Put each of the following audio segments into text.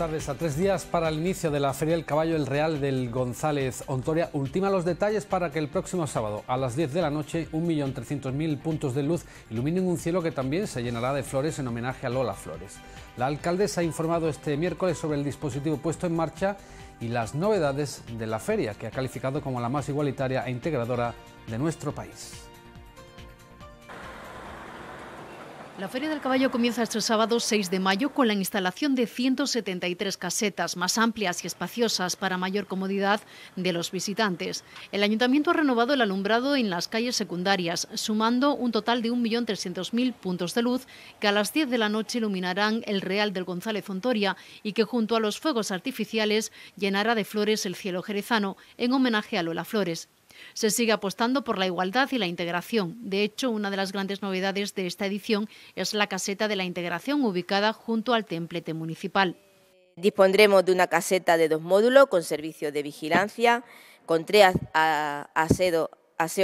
tardes. A tres días para el inicio de la Feria del Caballo El Real del González Ontoria, ultima los detalles para que el próximo sábado a las 10 de la noche 1.300.000 puntos de luz iluminen un cielo que también se llenará de flores en homenaje a Lola Flores. La alcaldesa ha informado este miércoles sobre el dispositivo puesto en marcha y las novedades de la feria, que ha calificado como la más igualitaria e integradora de nuestro país. La Feria del Caballo comienza este sábado 6 de mayo con la instalación de 173 casetas más amplias y espaciosas para mayor comodidad de los visitantes. El ayuntamiento ha renovado el alumbrado en las calles secundarias, sumando un total de 1.300.000 puntos de luz que a las 10 de la noche iluminarán el Real del González Fontoria y que junto a los fuegos artificiales llenará de flores el cielo jerezano en homenaje a Lola Flores, se sigue apostando por la igualdad y la integración. De hecho, una de las grandes novedades de esta edición es la caseta de la integración ubicada junto al templete municipal. Dispondremos de una caseta de dos módulos con servicio de vigilancia, con tres aseo,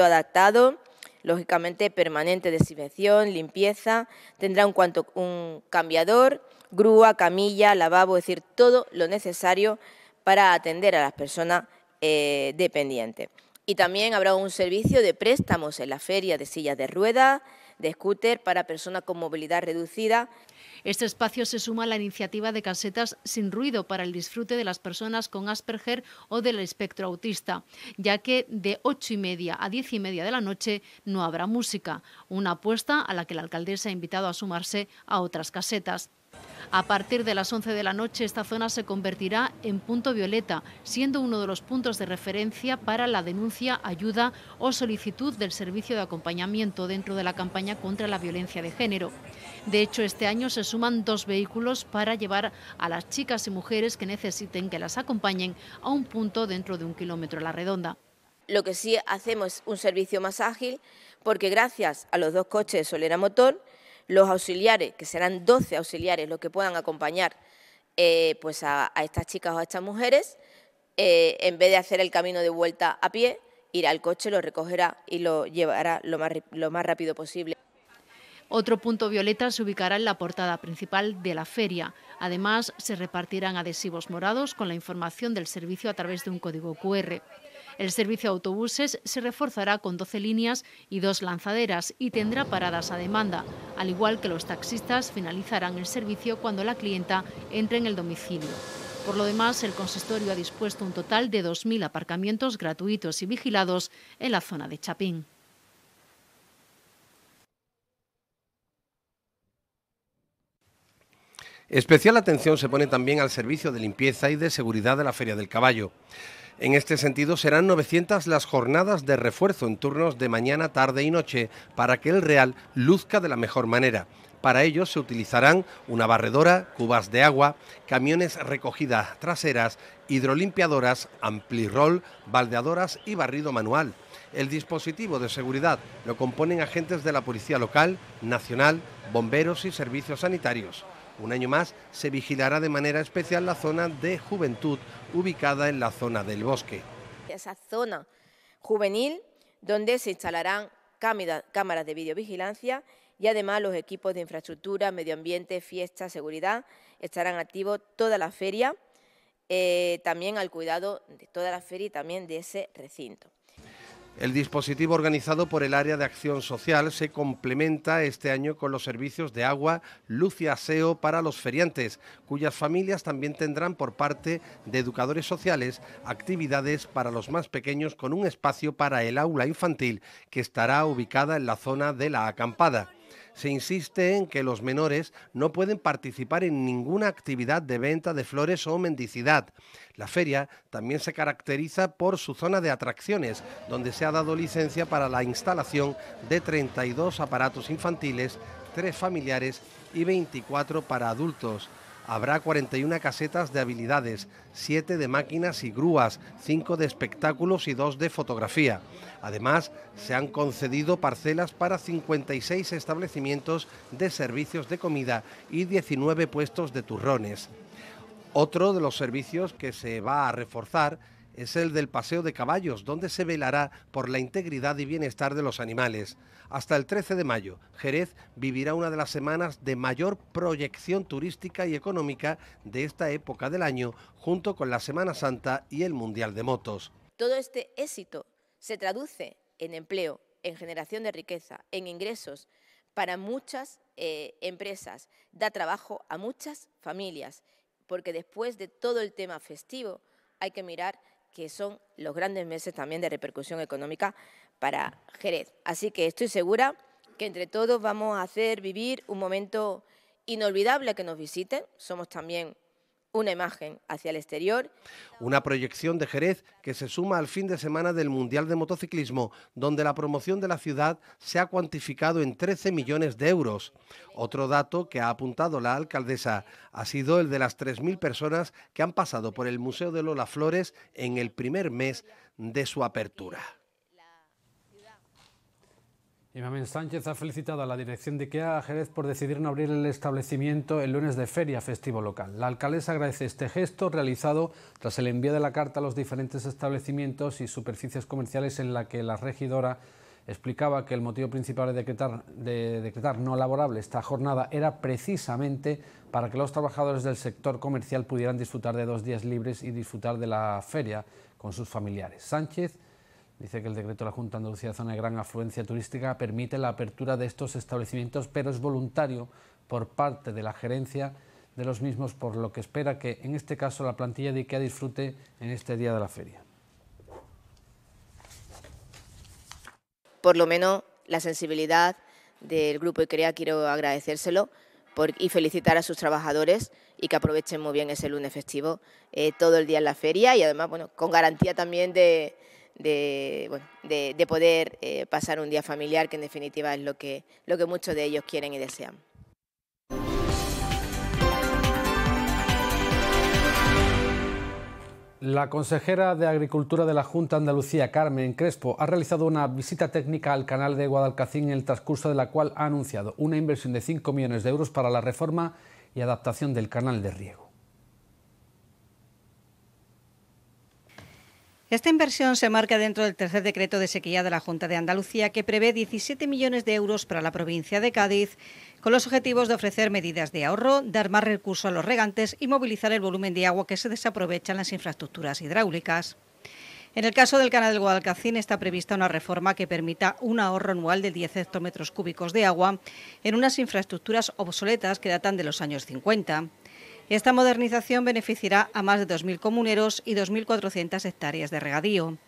adaptado, lógicamente permanente desinfección, limpieza, tendrá un, cuanto, un cambiador, grúa, camilla, lavabo, es decir, todo lo necesario para atender a las personas eh, dependientes. Y también habrá un servicio de préstamos en la feria de sillas de rueda, de scooter para personas con movilidad reducida. Este espacio se suma a la iniciativa de casetas sin ruido para el disfrute de las personas con Asperger o del espectro autista, ya que de ocho y media a diez y media de la noche no habrá música, una apuesta a la que la alcaldesa ha invitado a sumarse a otras casetas. A partir de las 11 de la noche esta zona se convertirá en punto violeta, siendo uno de los puntos de referencia para la denuncia, ayuda o solicitud del servicio de acompañamiento dentro de la campaña contra la violencia de género. De hecho, este año se suman dos vehículos para llevar a las chicas y mujeres que necesiten que las acompañen a un punto dentro de un kilómetro a la redonda. Lo que sí hacemos es un servicio más ágil porque gracias a los dos coches Solera Motor los auxiliares, que serán 12 auxiliares los que puedan acompañar eh, pues a, estas chicas o a estas mujeres, eh, en vez de hacer el camino de vuelta a pie, irá al coche, lo recogerá y lo llevará lo más rápido posible. Otro punto violeta se ubicará en la portada principal de la feria. Además, se repartirán adhesivos morados con la información del servicio a través de un código QR. El servicio de autobuses se reforzará con 12 líneas y dos lanzaderas y tendrá paradas a demanda, al igual que los taxistas finalizarán el servicio cuando la clienta entre en el domicilio. Por lo demás, el consistorio ha dispuesto un total de 2.000 aparcamientos gratuitos y vigilados en la zona de Chapín. Especial atención se pone también al servicio de limpieza y de seguridad de la Feria del Caballo. En este sentido, serán 900 las jornadas de refuerzo en turnos de mañana, tarde y noche para que el Real luzca de la mejor manera. Para ello se utilizarán una barredora, cubas de agua, camiones recogidas traseras, hidrolimpiadoras, amplirol, baldeadoras y barrido manual. El dispositivo de seguridad lo componen agentes de la Policía Local, Nacional, bomberos y servicios sanitarios. Un año más se vigilará de manera especial la zona de juventud ubicada en la zona del bosque. Esa zona juvenil donde se instalarán cámaras de videovigilancia y además los equipos de infraestructura, medio ambiente, fiesta, seguridad estarán activos toda la feria, eh, también al cuidado de toda la feria y también de ese recinto. El dispositivo organizado por el Área de Acción Social se complementa este año con los servicios de agua, luz y aseo para los feriantes, cuyas familias también tendrán por parte de educadores sociales actividades para los más pequeños con un espacio para el aula infantil que estará ubicada en la zona de la acampada se insiste en que los menores no pueden participar en ninguna actividad de venta de flores o mendicidad. La feria también se caracteriza por su zona de atracciones, donde se ha dado licencia para la instalación de 32 aparatos infantiles, 3 familiares y 24 para adultos. Habrá 41 casetas de habilidades, 7 de máquinas y grúas, 5 de espectáculos y 2 de fotografía. Además, se han concedido parcelas para 56 establecimientos de servicios de comida y 19 puestos de turrones. Otro de los servicios que se va a reforzar es el del paseo de caballos, donde se velará por la integridad y bienestar de los animales. Hasta el 13 de mayo, Jerez vivirá una de las semanas de mayor proyección turística y económica de esta época del año, junto con la Semana Santa y el Mundial de Motos. Todo este éxito se traduce en empleo, en generación de riqueza, en ingresos para muchas eh, empresas, da trabajo a muchas familias, porque después de todo el tema festivo hay que mirar que son los grandes meses también de repercusión económica para Jerez. Así que estoy segura que entre todos vamos a hacer vivir un momento inolvidable que nos visiten. Somos también una imagen hacia el exterior. Una proyección de Jerez que se suma al fin de semana del Mundial de Motociclismo, donde la promoción de la ciudad se ha cuantificado en 13 millones de euros. Otro dato que ha apuntado la alcaldesa ha sido el de las 3.000 personas que han pasado por el Museo de Lola Flores en el primer mes de su apertura. Imamen Sánchez ha felicitado a la dirección de IKEA Jerez por decidir no abrir el establecimiento el lunes de feria festivo local. La alcaldesa agradece este gesto realizado tras el envío de la carta a los diferentes establecimientos y superficies comerciales en la que la regidora explicaba que el motivo principal de decretar, de decretar no laborable esta jornada era precisamente para que los trabajadores del sector comercial pudieran disfrutar de dos días libres y disfrutar de la feria con sus familiares. Sánchez Dice que el decreto de la Junta de Andalucía Zona de Gran Afluencia Turística permite la apertura de estos establecimientos, pero es voluntario por parte de la gerencia de los mismos, por lo que espera que en este caso la plantilla de IKEA disfrute en este día de la feria. Por lo menos la sensibilidad del grupo IKEA quiero agradecérselo y felicitar a sus trabajadores y que aprovechen muy bien ese lunes festivo eh, todo el día en la feria y además bueno, con garantía también de de, poder eh, pasar un día familiar, que en definitiva es lo que, lo que muchos de ellos quieren y desean. La consejera de Agricultura de la Junta Andalucía, Carmen Crespo, ha realizado una visita técnica al canal de Guadalcacín en el transcurso de la cual ha anunciado una inversión de 5 millones de euros para la reforma y adaptación del canal de riego. Esta inversión se marca dentro del tercer decreto de sequía de la Junta de Andalucía, que prevé 17 millones de euros para la provincia de Cádiz, con los objetivos de ofrecer medidas de ahorro, dar más recursos a los regantes y movilizar el volumen de agua que se desaprovecha en las infraestructuras hidráulicas. En el caso del canal del Guadalcacín está prevista una reforma que permita un ahorro anual de 10 hectómetros cúbicos de agua en unas infraestructuras obsoletas que datan de los años 50. Esta modernización beneficiará a más de 2.000 comuneros y 2.400 hectáreas de regadío.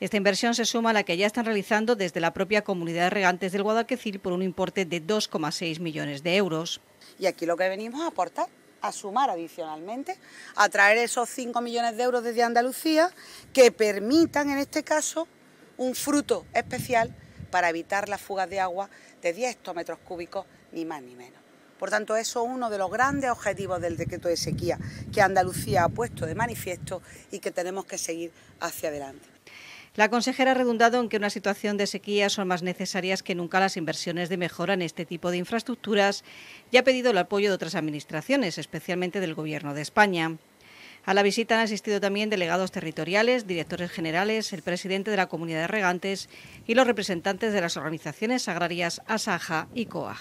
Esta inversión se suma a la que ya están realizando desde la propia comunidad de regantes del Guadalquecil por un importe de 2,6 millones de euros. Y aquí lo que venimos a aportar, a sumar adicionalmente, a traer esos 5 millones de euros desde Andalucía que permitan en este caso un fruto especial para evitar las fugas de agua de 10 metros cúbicos, ni más ni menos. Por tanto, eso es uno de los grandes objetivos del decreto de sequía que Andalucía ha puesto de manifiesto y que tenemos que seguir hacia adelante. La consejera ha redundado en que una situación de sequía son más necesarias que nunca las inversiones de mejora en este tipo de infraestructuras y ha pedido el apoyo de otras administraciones, especialmente del Gobierno de España. A la visita han asistido también delegados territoriales, directores generales, el presidente de la Comunidad de Regantes y los representantes de las organizaciones agrarias ASAJA y COAG.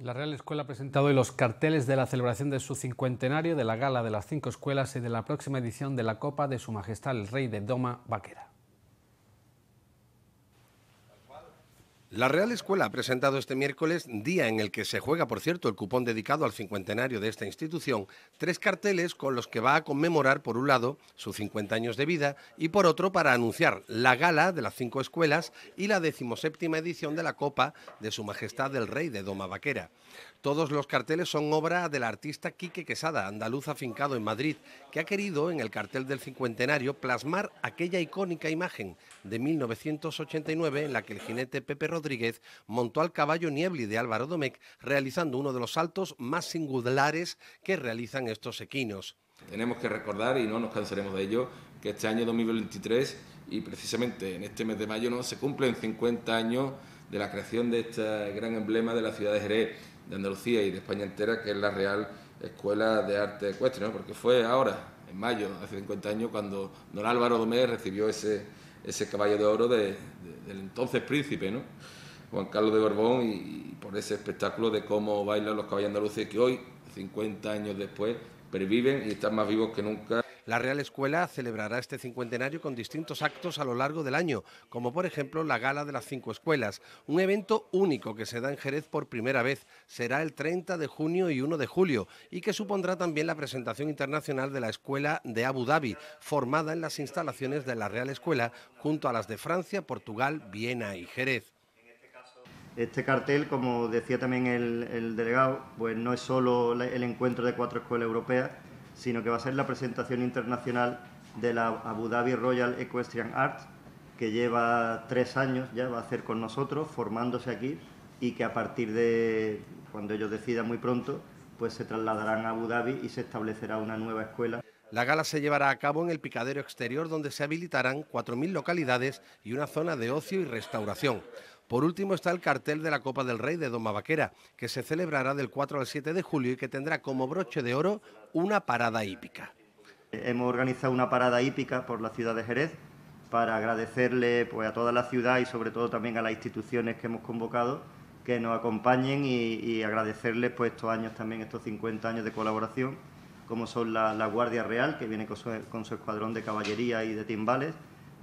La Real Escuela ha presentado hoy los carteles de la celebración de su cincuentenario, de la gala de las cinco escuelas y de la próxima edición de la Copa de Su Majestad el Rey de Doma Vaquera. La Real Escuela ha presentado este miércoles, día en el que se juega, por cierto, el cupón dedicado al cincuentenario de esta institución, tres carteles con los que va a conmemorar, por un lado, sus 50 años de vida y, por otro, para anunciar la gala de las cinco escuelas y la decimoséptima edición de la Copa de Su Majestad el Rey de Doma Vaquera. Todos los carteles son obra del artista Quique Quesada, andaluz afincado en Madrid, que ha querido en el cartel del cincuentenario plasmar aquella icónica imagen de 1989 en la que el jinete Pepe Rodríguez montó al caballo Niebli de Álvaro Domecq, realizando uno de los saltos más singulares que realizan estos equinos. Tenemos que recordar, y no nos cansaremos de ello, que este año 2023 y precisamente en este mes de mayo ¿no? se cumplen 50 años de la creación de este gran emblema de la ciudad de Jerez de Andalucía y de España entera, que es la Real Escuela de Arte Ecuestre, ¿no? porque fue ahora, en mayo, hace 50 años, cuando don Álvaro Domé recibió ese, ese caballo de oro de, del entonces príncipe, ¿no? Juan Carlos de Borbón, y, por ese espectáculo de cómo bailan los caballos andaluces que hoy, 50 años después, perviven y están más vivos que nunca. La Real Escuela celebrará este cincuentenario con distintos actos a lo largo del año, como por ejemplo la Gala de las Cinco Escuelas, un evento único que se da en Jerez por primera vez. Será el 30 de junio y 1 de julio y que supondrá también la presentación internacional de la Escuela de Abu Dhabi, formada en las instalaciones de la Real Escuela junto a las de Francia, Portugal, Viena y Jerez. Este cartel, como decía también el, delegado, pues no es solo el encuentro de cuatro escuelas europeas, sino que va a ser la presentación internacional de la Abu Dhabi Royal Equestrian Arts, que lleva tres años ya, va a hacer con nosotros, formándose aquí, y que a partir de cuando ellos decidan muy pronto, pues se trasladarán a Abu Dhabi y se establecerá una nueva escuela. La gala se llevará a cabo en el picadero exterior donde se habilitarán 4.000 localidades y una zona de ocio y restauración. Por último está el cartel de la Copa del Rey de Don Vaquera, que se celebrará del 4 al 7 de julio y que tendrá como broche de oro una parada hípica. Hemos organizado una parada hípica por la ciudad de Jerez para agradecerle pues, a toda la ciudad y sobre todo también a las instituciones que hemos convocado que nos acompañen y, agradecerles pues, estos años también, estos 50 años de colaboración, como son la, Guardia Real, que viene con su, escuadrón de caballería y de timbales,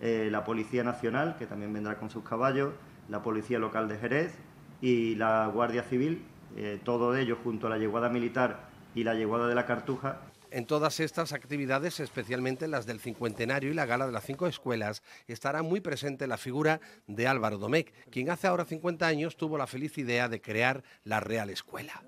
eh, la Policía Nacional, que también vendrá con sus caballos, la Policía Local de Jerez y la Guardia Civil, eh, todo ello junto a la Yeguada Militar y la Yeguada de la Cartuja, en todas estas actividades, especialmente las del cincuentenario y la gala de las cinco escuelas, estará muy presente la figura de Álvaro Domecq, quien hace ahora 50 años tuvo la feliz idea de crear la Real Escuela.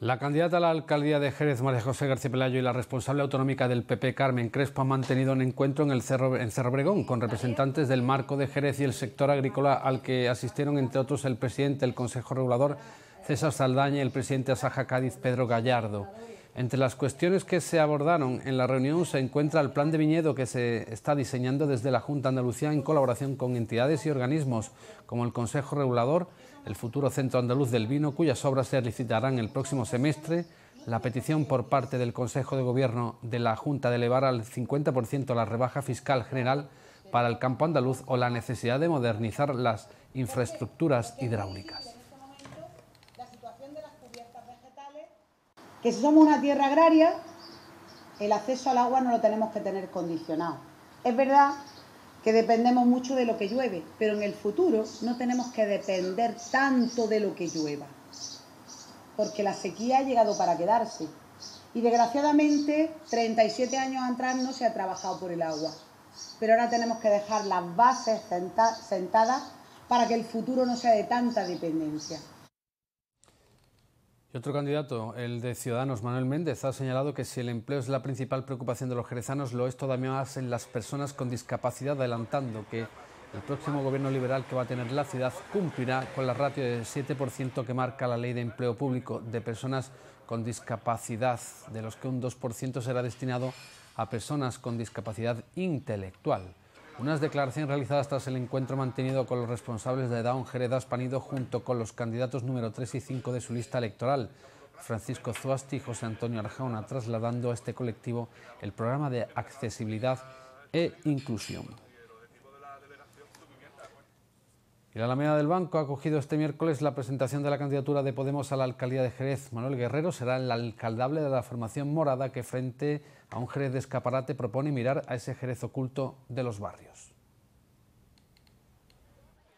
La candidata a la alcaldía de Jerez, María José García Pelayo, y la responsable autonómica del PP, Carmen Crespo, han mantenido un encuentro en el Cerro, en Bregón con representantes del marco de Jerez y el sector agrícola al que asistieron, entre otros, el presidente del Consejo Regulador, César Saldaña, y el presidente de Asaja Cádiz, Pedro Gallardo. Entre las cuestiones que se abordaron en la reunión se encuentra el plan de viñedo que se está diseñando desde la Junta Andalucía en colaboración con entidades y organismos como el Consejo Regulador, el futuro Centro Andaluz del Vino, cuyas obras se licitarán el próximo semestre. La petición por parte del Consejo de Gobierno de la Junta de elevar al 50% la rebaja fiscal general para el campo andaluz o la necesidad de modernizar las infraestructuras hidráulicas. Que si somos una tierra agraria, el acceso al agua no lo tenemos que tener condicionado. Es verdad que dependemos mucho de lo que llueve, pero en el futuro no tenemos que depender tanto de lo que llueva, porque la sequía ha llegado para quedarse. Y desgraciadamente, 37 años atrás no se ha trabajado por el agua, pero ahora tenemos que dejar las bases sentadas para que el futuro no sea de tanta dependencia. Y otro candidato, el de Ciudadanos, Manuel Méndez, ha señalado que si el empleo es la principal preocupación de los jerezanos, lo es todavía más en las personas con discapacidad, adelantando que el próximo gobierno liberal que va a tener la ciudad cumplirá con la ratio del 7% que marca la ley de empleo público de personas con discapacidad, de los que un 2% será destinado a personas con discapacidad intelectual. Unas declaraciones realizadas tras el encuentro mantenido con los responsables de Down Jerez Panido junto con los candidatos número 3 y 5 de su lista electoral, Francisco Zuasti y José Antonio Arjauna, trasladando a este colectivo el programa de accesibilidad e inclusión. Y la Alameda del Banco ha acogido este miércoles la presentación de la candidatura de Podemos a la alcaldía de Jerez. Manuel Guerrero será el alcaldable de la formación morada que frente a un Jerez de escaparate propone mirar a ese Jerez oculto de los barrios.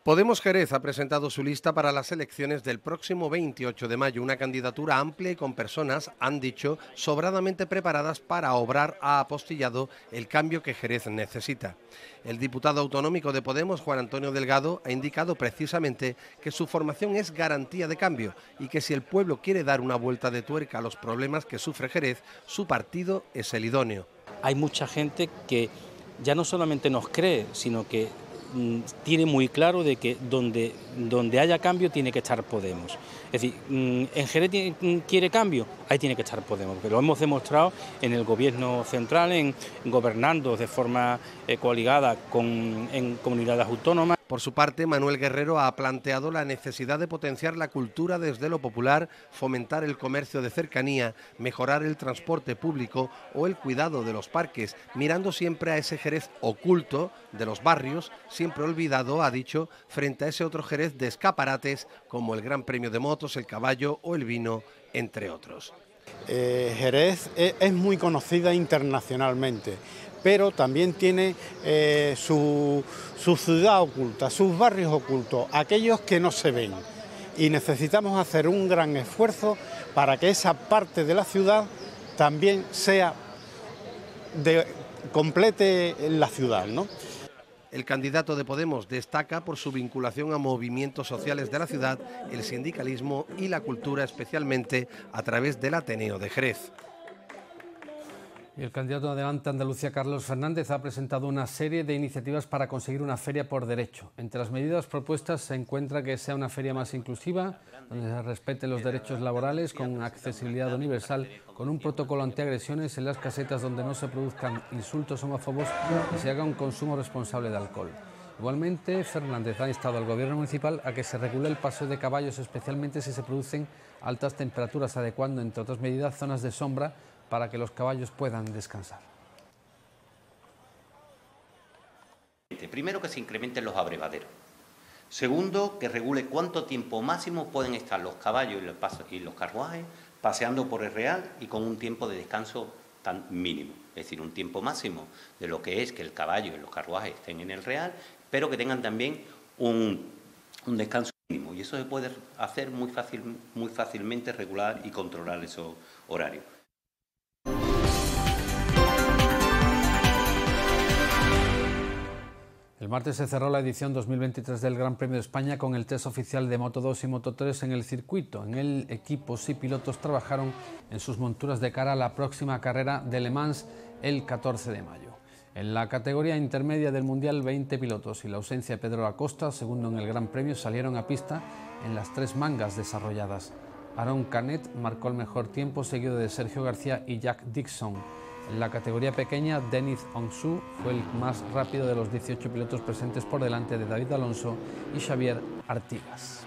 Podemos Jerez ha presentado su lista para las elecciones del próximo 28 de mayo, una candidatura amplia y con personas, han dicho, sobradamente preparadas para obrar, a apostillado el cambio que Jerez necesita. El diputado autonómico de Podemos, Juan Antonio Delgado, ha indicado precisamente que su formación es garantía de cambio y que si el pueblo quiere dar una vuelta de tuerca a los problemas que sufre Jerez, su partido es el idóneo. Hay mucha gente que ya no solamente nos cree, sino que Mm, tiene muy claro de que donde, donde haya cambio tiene que estar Podemos. Es decir, mm, en Jerez mm, quiere cambio, ahí tiene que estar Podemos, porque lo hemos demostrado en el gobierno central, en gobernando de forma eh, coaligada en comunidades autónomas. Por su parte, Manuel Guerrero ha planteado la necesidad de potenciar la cultura desde lo popular, fomentar el comercio de cercanía, mejorar el transporte público o el cuidado de los parques, mirando siempre a ese Jerez oculto de los barrios, siempre olvidado, ha dicho, frente a ese otro Jerez de escaparates como el Gran Premio de Motos, el caballo o el vino, entre otros. Eh, Jerez es muy conocida internacionalmente pero también tiene eh, su, ciudad oculta, sus barrios ocultos, aquellos que no se ven. Y necesitamos hacer un gran esfuerzo para que esa parte de la ciudad también sea de, complete la ciudad, ¿no? El candidato de Podemos destaca por su vinculación a movimientos sociales de la ciudad, el sindicalismo y la cultura, especialmente a través del Ateneo de Jerez. El candidato de Adelante Andalucía, Carlos Fernández, ha presentado una serie de iniciativas para conseguir una feria por derecho. Entre las medidas propuestas se encuentra que sea una feria más inclusiva, donde se respeten los derechos laborales con accesibilidad universal, con un protocolo antiagresiones en las casetas donde no se produzcan insultos homófobos y se haga un consumo responsable de alcohol. Igualmente, Fernández ha instado al Gobierno municipal a que se regule el paso de caballos, especialmente si se producen altas temperaturas, adecuando, entre otras medidas, zonas de sombra para que los caballos puedan descansar. Primero que se incrementen los abrevaderos. Segundo, que regule cuánto tiempo máximo pueden estar los caballos y los carruajes paseando por el real y con un tiempo de descanso tan mínimo, es decir, un tiempo máximo de lo que es que el caballo y los carruajes estén en el real, pero que tengan también un, descanso mínimo. Y eso se puede hacer muy, muy fácilmente regular y controlar esos horarios. El martes se cerró la edición 2023 del Gran Premio de España con el test oficial de Moto 2 y Moto 3 en el circuito. En el equipos y pilotos trabajaron en sus monturas de cara a la próxima carrera de Le Mans el 14 de mayo. En la categoría intermedia del Mundial, 20 pilotos y la ausencia de Pedro Acosta, segundo en el Gran Premio, salieron a pista en las tres mangas desarrolladas. Aaron Canet marcó el mejor tiempo, seguido de Sergio García y Jack Dixon. En la categoría pequeña, Denis Onsu fue el más rápido de los 18 pilotos presentes por delante de David Alonso y Xavier Artigas.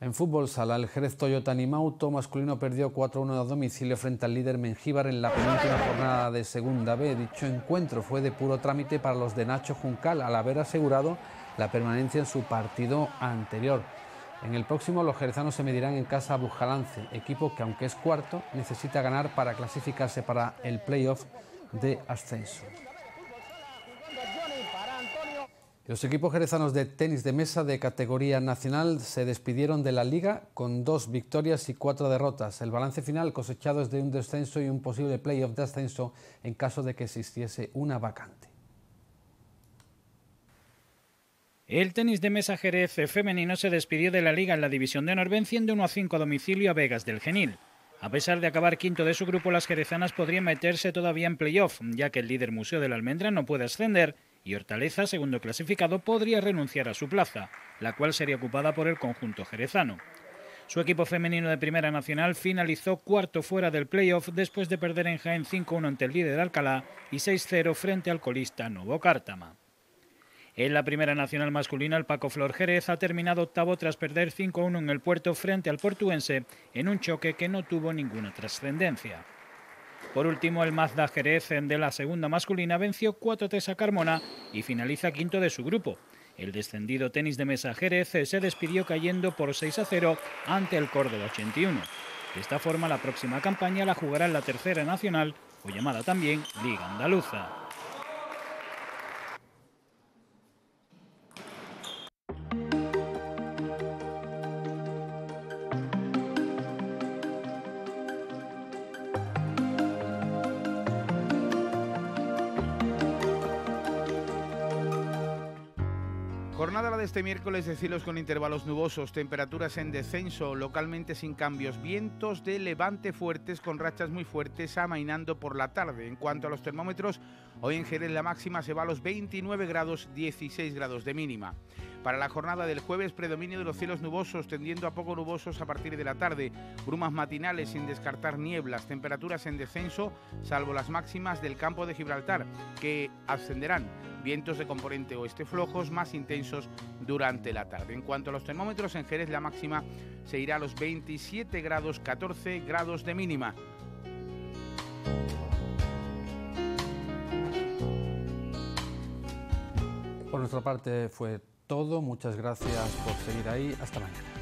En fútbol sala, el Jerez Toyota Animauto masculino perdió 4-1 a domicilio frente al líder Mengíbar en la penúltima jornada de Segunda B. Dicho encuentro fue de puro trámite para los de Nacho Juncal al haber asegurado la permanencia en su partido anterior. En el próximo los jerezanos se medirán en casa a Bujalance, equipo que aunque es cuarto, necesita ganar para clasificarse para el playoff de ascenso. Los equipos jerezanos de tenis de mesa de categoría nacional se despidieron de la liga con dos victorias y cuatro derrotas. El balance final cosechado es de un descenso y un posible playoff de ascenso en caso de que existiese una vacante. El tenis de mesa Jerez femenino se despidió de la liga en la división de honor venciendo 1 a 5 a domicilio a Vegas del Genil. A pesar de acabar quinto de su grupo, las jerezanas podrían meterse todavía en playoff, ya que el líder Museo de la Almendra no puede ascender y Hortaleza, segundo clasificado, podría renunciar a su plaza, la cual sería ocupada por el conjunto jerezano. Su equipo femenino de Primera Nacional finalizó cuarto fuera del playoff después de perder en Jaén 5-1 ante el líder Alcalá y 6-0 frente al colista Novo Cártama. En la primera nacional masculina, el Paco Flor Jerez ha terminado octavo tras perder 5-1 en el puerto frente al portuense en un choque que no tuvo ninguna trascendencia. Por último, el Mazda Jerez de la segunda masculina venció 4-3 a Carmona y finaliza quinto de su grupo. El descendido tenis de mesa Jerez se despidió cayendo por 6-0 ante el Córdoba 81. De esta forma, la próxima campaña la jugará en la tercera nacional, o llamada también Liga Andaluza. jornada la de este miércoles de cielos con intervalos nubosos, temperaturas en descenso, localmente sin cambios, vientos de levante fuertes con rachas muy fuertes amainando por la tarde. En cuanto a los termómetros, Hoy en Jerez la máxima se va a los 29 grados, 16 grados de mínima. Para la jornada del jueves, predominio de los cielos nubosos, tendiendo a poco nubosos a partir de la tarde, brumas matinales sin descartar nieblas, temperaturas en descenso, salvo las máximas del campo de Gibraltar, que ascenderán. Vientos de componente oeste flojos, más intensos durante la tarde. En cuanto a los termómetros, en Jerez la máxima se irá a los 27 grados, 14 grados de mínima. por nuestra parte fue todo. Muchas gracias por seguir ahí. Hasta mañana.